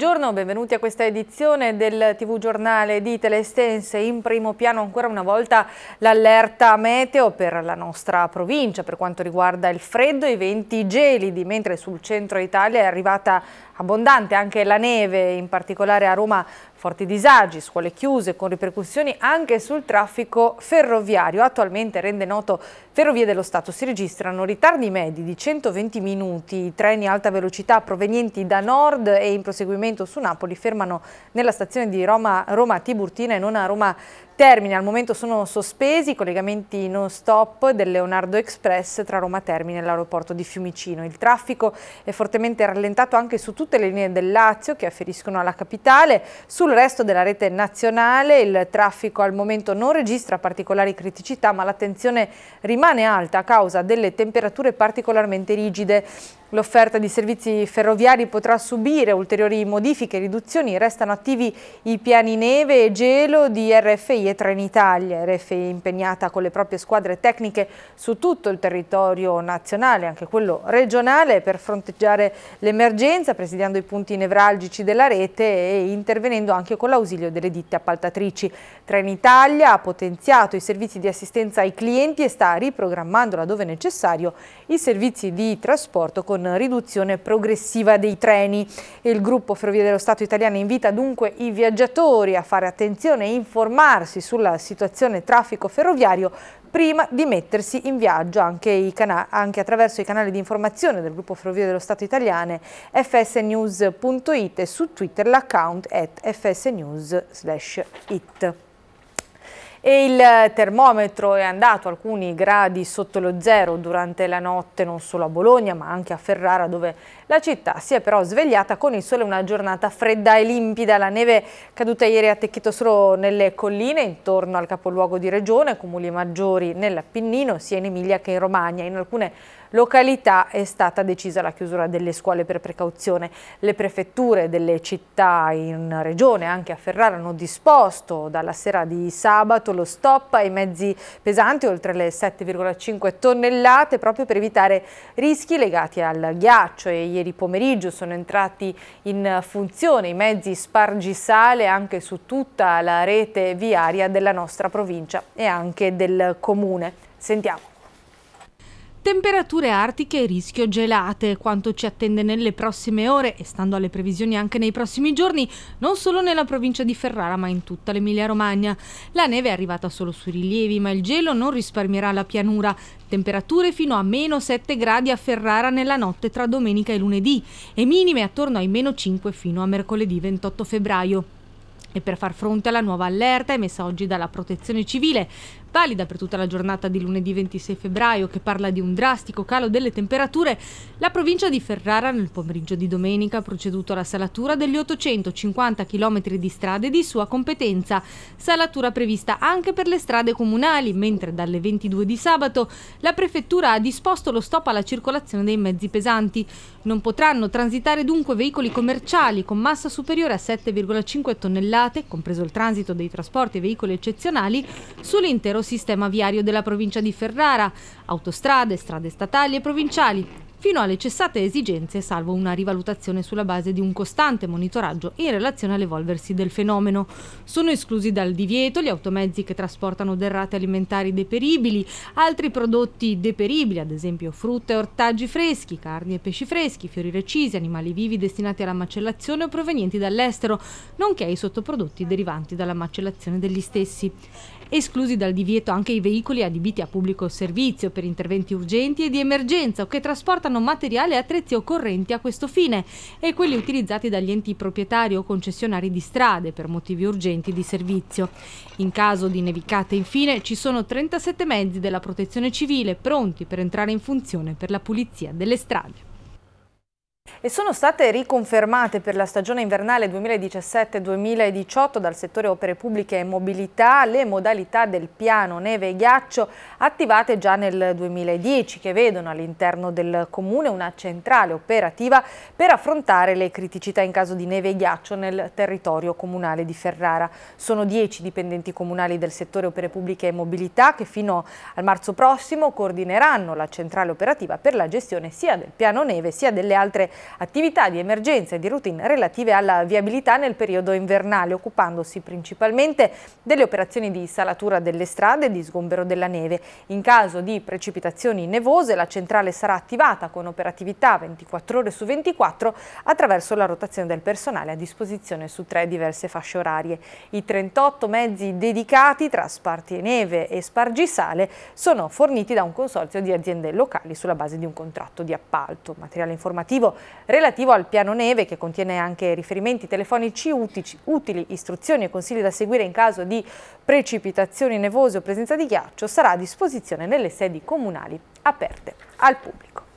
Buongiorno, benvenuti a questa edizione del TV giornale di Telestense. In primo piano ancora una volta l'allerta meteo per la nostra provincia per quanto riguarda il freddo e i venti gelidi, mentre sul centro Italia è arrivata abbondante anche la neve, in particolare a Roma Forti disagi, scuole chiuse con ripercussioni anche sul traffico ferroviario. Attualmente rende noto Ferrovie dello Stato. Si registrano ritardi medi di 120 minuti. I treni a alta velocità provenienti da nord e in proseguimento su Napoli fermano nella stazione di Roma, Roma Tiburtina e non a Roma Termine al momento sono sospesi i collegamenti non stop del Leonardo Express tra Roma Termine e l'aeroporto di Fiumicino. Il traffico è fortemente rallentato anche su tutte le linee del Lazio che afferiscono alla capitale. Sul resto della rete nazionale il traffico al momento non registra particolari criticità ma l'attenzione rimane alta a causa delle temperature particolarmente rigide. L'offerta di servizi ferroviari potrà subire ulteriori modifiche e riduzioni. Restano attivi i piani neve e gelo di RFI e Trenitalia. RFI è impegnata con le proprie squadre tecniche su tutto il territorio nazionale, anche quello regionale, per fronteggiare l'emergenza, presidiando i punti nevralgici della rete e intervenendo anche con l'ausilio delle ditte appaltatrici. Trenitalia ha potenziato i servizi di assistenza ai clienti e sta riprogrammando, laddove necessario, i servizi di trasporto con con riduzione progressiva dei treni. Il gruppo Ferrovie dello Stato italiano invita dunque i viaggiatori a fare attenzione e informarsi sulla situazione traffico ferroviario prima di mettersi in viaggio anche, anche, attraverso i canali di informazione del gruppo Ferrovie dello Stato italiane fsnews.it e su Twitter l'account at fsnews.it e il termometro è andato alcuni gradi sotto lo zero durante la notte non solo a Bologna ma anche a Ferrara dove la città si è però svegliata con il sole una giornata fredda e limpida. La neve caduta ieri ha attecchito solo nelle colline intorno al capoluogo di regione, comuni maggiori nell'Appennino, sia in Emilia che in Romagna. In alcune località è stata decisa la chiusura delle scuole per precauzione. Le prefetture delle città in regione, anche a Ferrara, hanno disposto dalla sera di sabato lo stop ai mezzi pesanti oltre le 7,5 tonnellate proprio per evitare rischi legati al ghiaccio e ieri ieri pomeriggio sono entrati in funzione i mezzi spargisale anche su tutta la rete viaria della nostra provincia e anche del comune. Sentiamo. Temperature artiche e rischio gelate. Quanto ci attende nelle prossime ore e stando alle previsioni anche nei prossimi giorni, non solo nella provincia di Ferrara ma in tutta l'Emilia-Romagna. La neve è arrivata solo sui rilievi, ma il gelo non risparmierà la pianura. Temperature fino a meno 7 gradi a Ferrara nella notte tra domenica e lunedì e minime attorno ai meno 5 fino a mercoledì 28 febbraio. E per far fronte alla nuova allerta emessa oggi dalla Protezione Civile valida per tutta la giornata di lunedì 26 febbraio che parla di un drastico calo delle temperature, la provincia di Ferrara nel pomeriggio di domenica ha proceduto alla salatura degli 850 km di strade di sua competenza, salatura prevista anche per le strade comunali, mentre dalle 22 di sabato la prefettura ha disposto lo stop alla circolazione dei mezzi pesanti. Non potranno transitare dunque veicoli commerciali con massa superiore a 7,5 tonnellate, compreso il transito dei trasporti e veicoli eccezionali, sull'intero l'intero sistema viario della provincia di Ferrara, autostrade, strade statali e provinciali, fino alle cessate esigenze salvo una rivalutazione sulla base di un costante monitoraggio in relazione all'evolversi del fenomeno. Sono esclusi dal divieto gli automezzi che trasportano derrate alimentari deperibili, altri prodotti deperibili, ad esempio frutta e ortaggi freschi, carni e pesci freschi, fiori recisi, animali vivi destinati alla macellazione o provenienti dall'estero, nonché i sottoprodotti derivanti dalla macellazione degli stessi esclusi dal divieto anche i veicoli adibiti a pubblico servizio per interventi urgenti e di emergenza o che trasportano materiale e attrezzi occorrenti a questo fine e quelli utilizzati dagli enti proprietari o concessionari di strade per motivi urgenti di servizio. In caso di nevicate infine ci sono 37 mezzi della protezione civile pronti per entrare in funzione per la pulizia delle strade. E sono state riconfermate per la stagione invernale 2017-2018 dal settore opere pubbliche e mobilità le modalità del piano neve e ghiaccio attivate già nel 2010 che vedono all'interno del comune una centrale operativa per affrontare le criticità in caso di neve e ghiaccio nel territorio comunale di Ferrara. Sono 10 dipendenti comunali del settore opere pubbliche e mobilità che fino al marzo prossimo coordineranno la centrale operativa per la gestione sia del piano neve sia delle altre attività di emergenza e di routine relative alla viabilità nel periodo invernale, occupandosi principalmente delle operazioni di salatura delle strade e di sgombero della neve. In caso di precipitazioni nevose la centrale sarà attivata con operatività 24 ore su 24 attraverso la rotazione del personale a disposizione su tre diverse fasce orarie. I 38 mezzi dedicati tra sparti e neve e spargisale sono forniti da un consorzio di aziende locali sulla base di un contratto di appalto. Materiale informativo relativo al piano neve che contiene anche riferimenti telefonici utili, istruzioni e consigli da seguire in caso di precipitazioni nevose o presenza di ghiaccio sarà a disposizione nelle sedi comunali aperte al pubblico.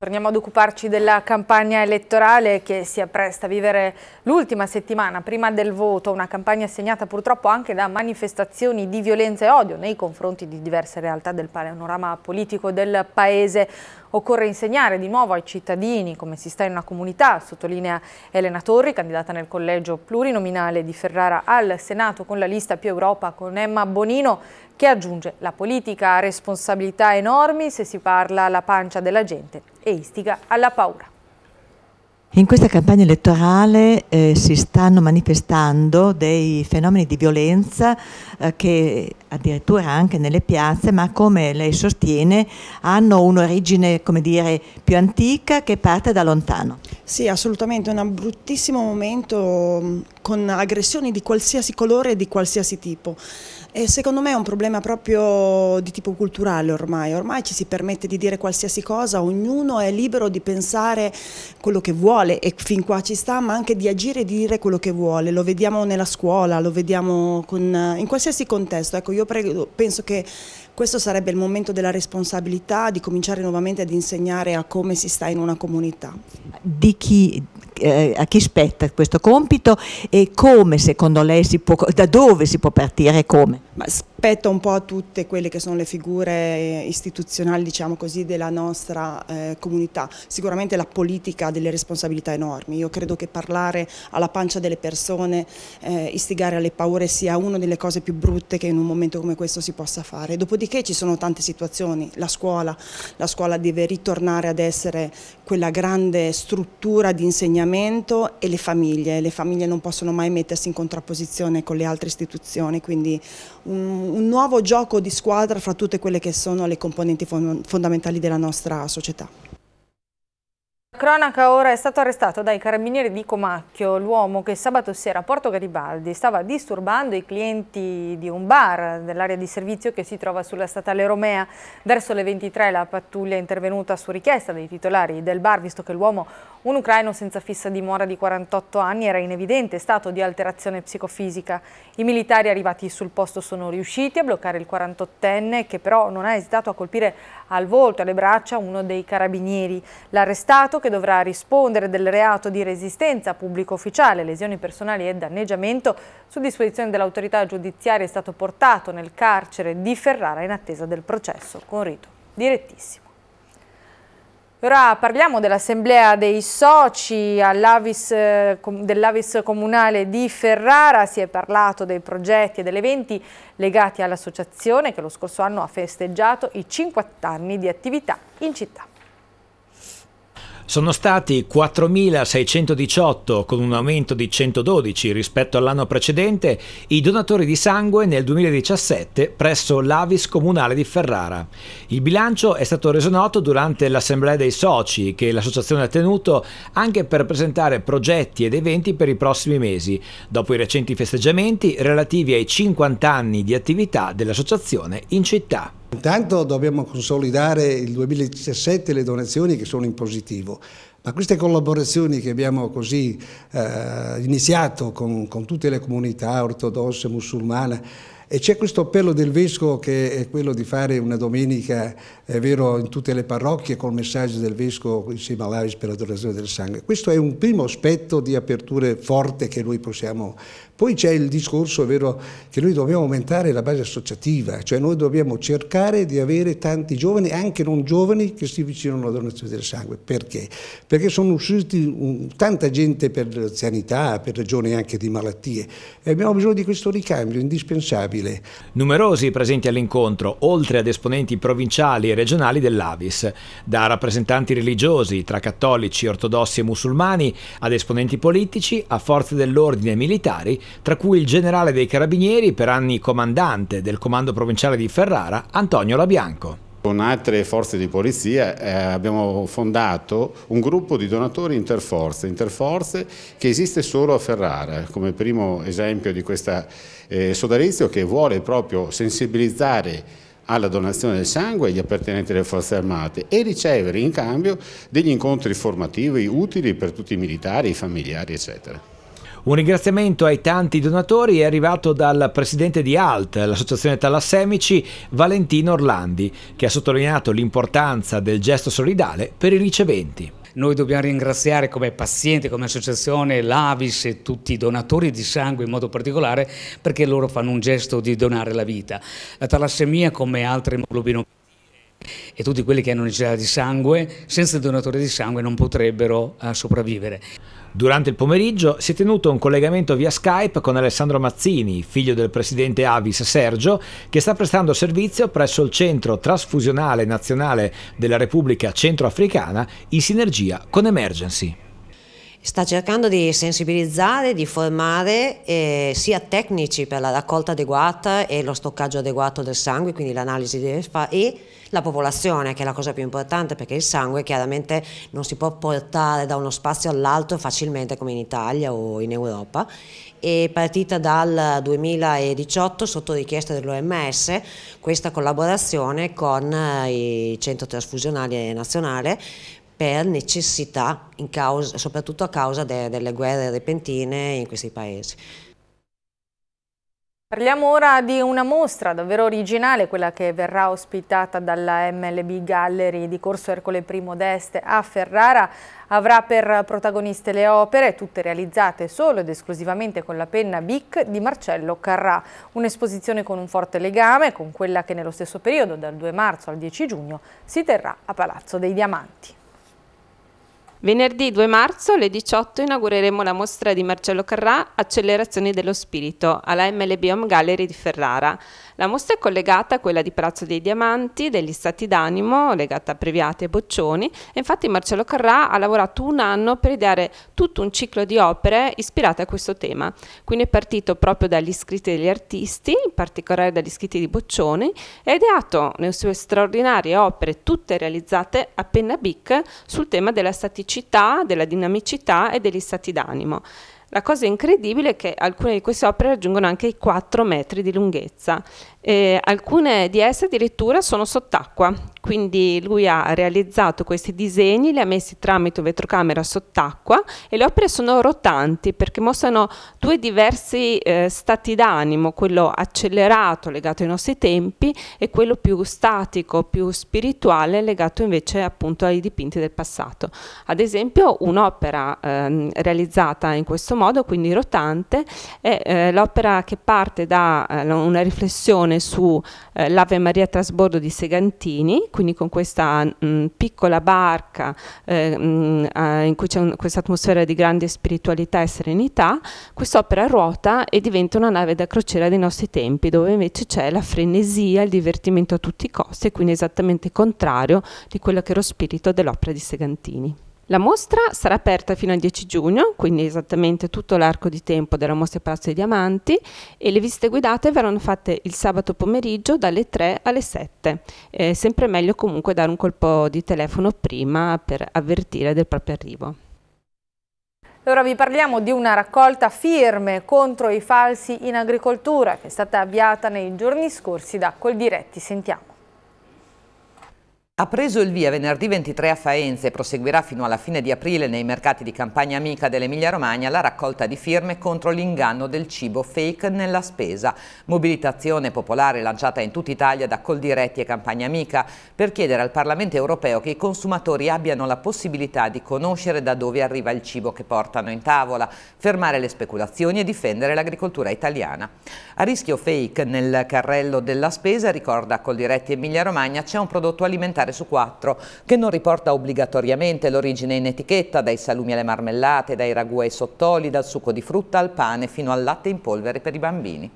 Torniamo ad occuparci della campagna elettorale che si appresta a vivere l'ultima settimana prima del voto, una campagna segnata purtroppo anche da manifestazioni di violenza e odio nei confronti di diverse realtà del panorama politico del Paese. Occorre insegnare di nuovo ai cittadini come si sta in una comunità, sottolinea Elena Torri, candidata nel collegio plurinominale di Ferrara al Senato con la lista Più Europa con Emma Bonino, che aggiunge la politica ha responsabilità enormi se si parla alla pancia della gente e istiga alla paura. In questa campagna elettorale eh, si stanno manifestando dei fenomeni di violenza eh, che addirittura anche nelle piazze, ma come lei sostiene, hanno un'origine dire, più antica che parte da lontano. Sì, assolutamente, è un bruttissimo momento mm, con aggressioni di qualsiasi colore e di qualsiasi tipo. E secondo me è un problema proprio di tipo culturale ormai, ormai ci si permette di dire qualsiasi cosa, ognuno è libero di pensare quello che vuole e fin qua ci sta, ma anche di agire e dire quello che vuole, lo vediamo nella scuola, lo vediamo con, in qualsiasi contesto, ecco io prego, penso che questo sarebbe il momento della responsabilità di cominciare nuovamente ad insegnare a come si sta in una comunità. Di chi, eh, a chi spetta questo compito e come secondo lei si può, da dove si può partire e come? Ma spetta un po' a tutte quelle che sono le figure eh, istituzionali diciamo così, della nostra eh, comunità, sicuramente la politica ha delle responsabilità enormi, io credo che parlare alla pancia delle persone, eh, istigare alle paure sia una delle cose più brutte che in un momento come questo si possa fare, dopodiché ci sono tante situazioni, la scuola, la scuola deve ritornare ad essere quella grande struttura di insegnamento l'insegnamento e le famiglie, le famiglie non possono mai mettersi in contrapposizione con le altre istituzioni, quindi un, un nuovo gioco di squadra fra tutte quelle che sono le componenti fondamentali della nostra società. Cronaca ora è stato arrestato dai carabinieri di Comacchio l'uomo che sabato sera a Porto Garibaldi stava disturbando i clienti di un bar dell'area di servizio che si trova sulla statale Romea. Verso le 23 la pattuglia è intervenuta su richiesta dei titolari del bar visto che l'uomo, un ucraino senza fissa dimora di 48 anni, era in evidente stato di alterazione psicofisica. I militari arrivati sul posto sono riusciti a bloccare il 48enne che però non ha esitato a colpire al volto e alle braccia uno dei carabinieri. L'arrestato che che dovrà rispondere del reato di resistenza pubblico ufficiale, lesioni personali e danneggiamento, su disposizione dell'autorità giudiziaria è stato portato nel carcere di Ferrara in attesa del processo con rito direttissimo. Ora parliamo dell'assemblea dei soci eh, dell'Avis Comunale di Ferrara, si è parlato dei progetti e degli eventi legati all'associazione che lo scorso anno ha festeggiato i 50 anni di attività in città sono stati 4.618, con un aumento di 112 rispetto all'anno precedente, i donatori di sangue nel 2017 presso l'Avis Comunale di Ferrara. Il bilancio è stato reso noto durante l'assemblea dei soci che l'associazione ha tenuto anche per presentare progetti ed eventi per i prossimi mesi, dopo i recenti festeggiamenti relativi ai 50 anni di attività dell'associazione in città. Intanto dobbiamo consolidare il 2017 le donazioni che sono in positivo, ma queste collaborazioni che abbiamo così eh, iniziato con, con tutte le comunità ortodosse, musulmane, e c'è questo appello del Vescovo che è quello di fare una domenica, è vero, in tutte le parrocchie col messaggio del Vescovo insieme all'Avis per l'adorazione del sangue. Questo è un primo aspetto di aperture forte che noi possiamo... Poi c'è il discorso, è vero, che noi dobbiamo aumentare la base associativa, cioè noi dobbiamo cercare di avere tanti giovani, anche non giovani, che si avvicinano alla donazione del sangue. Perché? Perché sono usciti tanta gente per l'anzianità, per ragioni anche di malattie e abbiamo bisogno di questo ricambio indispensabile disabile. Numerosi presenti all'incontro, oltre ad esponenti provinciali e regionali dell'Avis, da rappresentanti religiosi, tra cattolici, ortodossi e musulmani, ad esponenti politici, a forze dell'ordine e militari, tra cui il generale dei carabinieri, per anni comandante del comando provinciale di Ferrara, Antonio Labianco. Con altre forze di polizia eh, abbiamo fondato un gruppo di donatori interforze, interforze che esiste solo a Ferrara, come primo esempio di questo eh, sodalizio che vuole proprio sensibilizzare alla donazione del sangue agli appartenenti alle forze armate e ricevere in cambio degli incontri formativi utili per tutti i militari, i familiari eccetera. Un ringraziamento ai tanti donatori è arrivato dal presidente di ALT, l'associazione Talassemici, Valentino Orlandi, che ha sottolineato l'importanza del gesto solidale per i riceventi. Noi dobbiamo ringraziare come paziente, come associazione, l'Avis e tutti i donatori di sangue in modo particolare perché loro fanno un gesto di donare la vita. La talassemia come altre immunoglobinopatie e tutti quelli che hanno necessità di sangue, senza il donatore di sangue non potrebbero uh, sopravvivere. Durante il pomeriggio si è tenuto un collegamento via Skype con Alessandro Mazzini, figlio del presidente Avis Sergio, che sta prestando servizio presso il Centro Trasfusionale Nazionale della Repubblica Centroafricana in sinergia con Emergency sta cercando di sensibilizzare, di formare eh, sia tecnici per la raccolta adeguata e lo stoccaggio adeguato del sangue, quindi l'analisi di fa e la popolazione, che è la cosa più importante perché il sangue chiaramente non si può portare da uno spazio all'altro facilmente come in Italia o in Europa. È partita dal 2018 sotto richiesta dell'OMS questa collaborazione con eh, i centri Trasfusionale nazionali per necessità, causa, soprattutto a causa de, delle guerre repentine in questi paesi. Parliamo ora di una mostra davvero originale, quella che verrà ospitata dalla MLB Gallery di Corso Ercole I d'Est a Ferrara. Avrà per protagoniste le opere, tutte realizzate solo ed esclusivamente con la penna Bic di Marcello Carrà. Un'esposizione con un forte legame con quella che nello stesso periodo, dal 2 marzo al 10 giugno, si terrà a Palazzo dei Diamanti. Venerdì 2 marzo alle 18 inaugureremo la mostra di Marcello Carrà Accelerazioni dello Spirito alla MLB Home Gallery di Ferrara. La mostra è collegata a quella di Palazzo dei Diamanti, degli Stati d'Animo, legata a Previati e Boccioni. infatti Marcello Carrà ha lavorato un anno per ideare tutto un ciclo di opere ispirate a questo tema. Quindi è partito proprio dagli scritti degli artisti, in particolare dagli scritti di Boccioni, e ha ideato le sue straordinarie opere, tutte realizzate a penna bic, sul tema della staticità dell'unicità, della dinamicità e degli stati d'animo. La cosa incredibile è che alcune di queste opere raggiungono anche i 4 metri di lunghezza eh, alcune di esse addirittura sono sott'acqua, quindi lui ha realizzato questi disegni, li ha messi tramite vetrocamera sott'acqua e le opere sono rotanti perché mostrano due diversi eh, stati d'animo, quello accelerato legato ai nostri tempi e quello più statico, più spirituale legato invece appunto ai dipinti del passato. Ad esempio un'opera eh, realizzata in questo modo, quindi rotante, è eh, l'opera che parte da eh, una riflessione meditazione su eh, l'Ave Maria Trasbordo di Segantini, quindi con questa mh, mm, piccola barca eh, mh, mm, in cui c'è questa atmosfera di grande spiritualità e serenità, quest'opera ruota e diventa una nave da crociera dei nostri tempi, dove invece c'è la frenesia, il divertimento a tutti i costi, e quindi esattamente contrario di quello che era lo spirito dell'opera di Segantini. La mostra sarà aperta fino al 10 giugno, quindi esattamente tutto l'arco di tempo della mostra Palazzo dei Diamanti e le visite guidate verranno fatte il sabato pomeriggio dalle 3 alle 7. È sempre meglio comunque dare un colpo di telefono prima per avvertire del proprio arrivo. Allora vi parliamo di una raccolta firme contro i falsi in agricoltura che è stata avviata nei giorni scorsi da Coldiretti. Sentiamo. Ha preso il via venerdì 23 a Faenza e proseguirà fino alla fine di aprile nei mercati di campagna amica dell'Emilia Romagna la raccolta di firme contro l'inganno del cibo fake nella spesa. Mobilitazione popolare lanciata in tutta Italia da Coldiretti e Campagna Amica per chiedere al Parlamento europeo che i consumatori abbiano la possibilità di conoscere da dove arriva il cibo che portano in tavola, fermare le speculazioni e difendere l'agricoltura italiana. A rischio fake nel carrello della spesa, ricorda Coldiretti Emilia Romagna, c'è un prodotto alimentare esemplare su quattro che non riporta obbligatoriamente l'origine in etichetta dai salumi alle marmellate, dai ragù ai sottoli, dal succo di frutta al pane fino al latte in polvere per i bambini.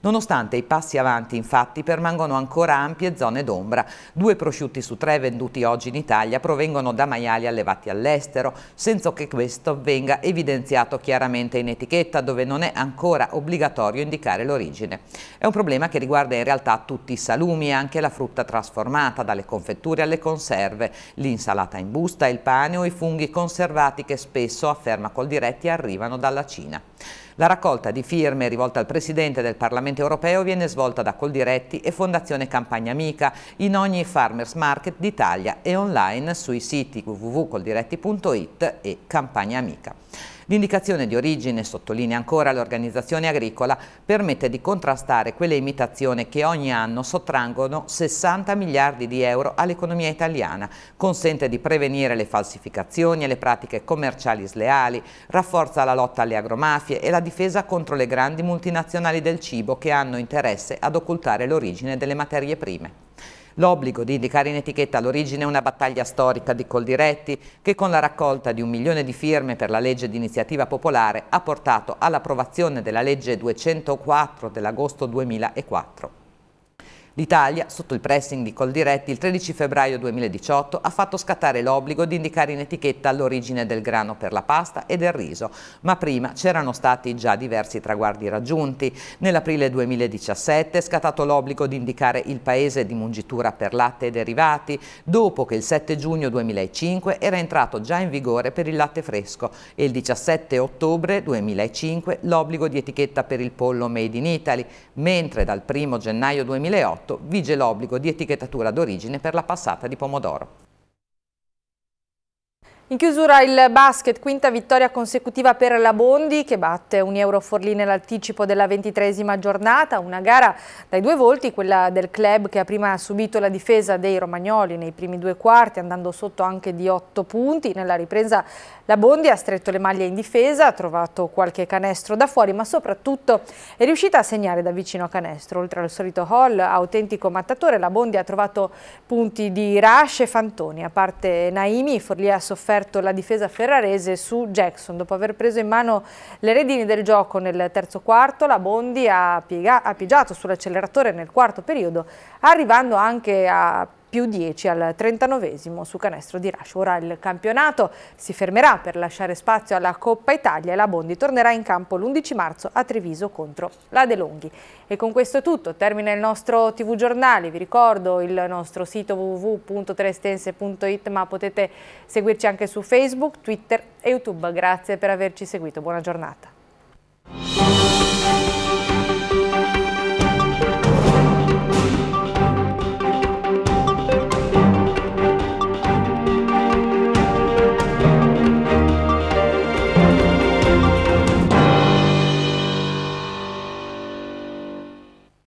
Nonostante i passi avanti, infatti, permangono ancora ampie zone d'ombra. Due prosciutti su tre venduti oggi in Italia provengono da maiali allevati all'estero, senza che questo venga evidenziato chiaramente in etichetta, dove non è ancora obbligatorio indicare l'origine. È un problema che riguarda in realtà tutti i salumi e anche la frutta trasformata, dalle confetture alle conserve, l'insalata in busta, il pane o i funghi conservati che spesso, afferma Coldiretti, arrivano dalla Cina. La raccolta di firme rivolta al Presidente del Parlamento europeo viene svolta da Coldiretti e Fondazione Campagna Amica in ogni farmers market d'Italia e online sui siti www.coldiretti.it e Campagna Amica. L'indicazione di origine, sottolinea ancora l'organizzazione agricola, permette di contrastare quelle imitazioni che ogni anno sottrangono 60 miliardi di euro all'economia italiana, consente di prevenire le falsificazioni e le pratiche commerciali sleali, rafforza la lotta alle agromafie e la difesa contro le grandi multinazionali del cibo che hanno interesse ad occultare l'origine delle materie prime. L'obbligo di indicare in etichetta l'origine è una battaglia storica di Coldiretti che con la raccolta di un milione di firme per la legge di iniziativa popolare ha portato all'approvazione della legge 204 dell'agosto 2004. L'Italia, sotto il pressing di Coldiretti, il 13 febbraio 2018 ha fatto scattare l'obbligo di indicare in etichetta l'origine del grano per la pasta e del riso, ma prima c'erano stati già diversi traguardi raggiunti. Nell'aprile 2017 è scattato l'obbligo di indicare il paese di mungitura per latte e derivati, dopo che il 7 giugno 2005 era entrato già in vigore per il latte fresco e il 17 ottobre 2005 l'obbligo di etichetta per il pollo made in Italy, mentre dal 1 gennaio 2008 2008 esatto, vige l'obbligo di etichettatura d'origine per la passata di pomodoro. In chiusura il basket, quinta vittoria consecutiva per la Bondi che batte un euro Forlì nell'anticipo della ventitresima giornata, una gara dai due volti, quella del club che ha prima subito la difesa dei romagnoli nei primi due quarti andando sotto anche di otto punti, nella ripresa la Bondi ha stretto le maglie in difesa, ha trovato qualche canestro da fuori ma soprattutto è riuscita a segnare da vicino a canestro, oltre al solito Hall, autentico mattatore, la Bondi ha trovato punti di Rash e Fantoni, a parte Naimi, Forlì ha sofferto aperto la difesa ferrarese su Jackson. Dopo aver preso in mano le redini del gioco nel terzo quarto, la Bondi ha, piega, ha pigiato sull'acceleratore nel quarto periodo, arrivando anche a più 10 al 39 su canestro di Rush. Ora il campionato si fermerà per lasciare spazio alla Coppa Italia e la Bondi tornerà in campo l'11 marzo a Treviso contro la De Longhi. E con questo è tutto, termina il nostro TV giornale, vi ricordo il nostro sito www.trestense.it ma potete seguirci anche su Facebook, Twitter e YouTube. Grazie per averci seguito, buona giornata.